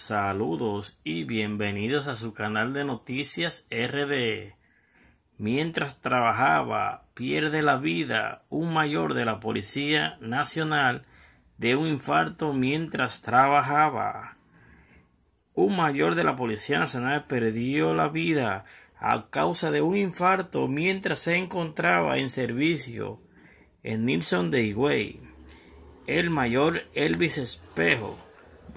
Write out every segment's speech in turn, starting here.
Saludos y bienvenidos a su canal de noticias RD. Mientras trabajaba, pierde la vida un mayor de la Policía Nacional de un infarto mientras trabajaba. Un mayor de la Policía Nacional perdió la vida a causa de un infarto mientras se encontraba en servicio en Nilsson de Higüey. El mayor Elvis Espejo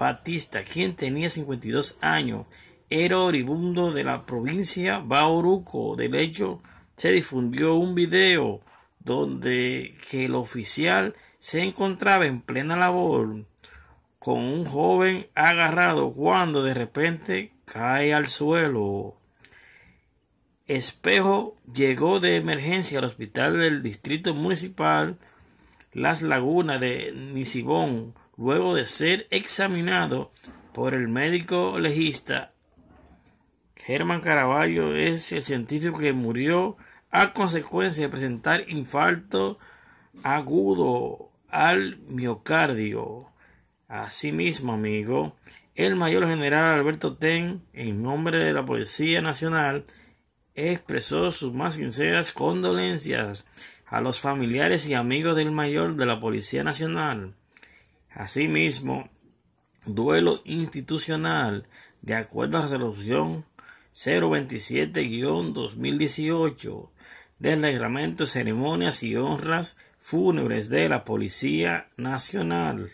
Batista, quien tenía 52 años. Era oribundo de la provincia Bauruco. ...de hecho, se difundió un video donde que el oficial se encontraba en plena labor con un joven agarrado cuando de repente cae al suelo. Espejo llegó de emergencia al hospital del distrito municipal Las Lagunas de Nisibón luego de ser examinado por el médico legista Germán Caraballo es el científico que murió a consecuencia de presentar infarto agudo al miocardio. Asimismo, amigo, el mayor general Alberto Ten, en nombre de la Policía Nacional, expresó sus más sinceras condolencias a los familiares y amigos del mayor de la Policía Nacional Asimismo, duelo institucional de acuerdo a resolución 027-2018 del reglamento de ceremonias y honras fúnebres de la Policía Nacional.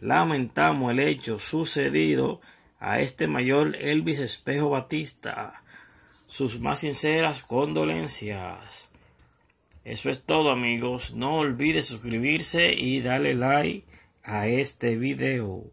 Lamentamos el hecho sucedido a este mayor Elvis Espejo Batista. Sus más sinceras condolencias. Eso es todo amigos. No olvides suscribirse y darle like a este video.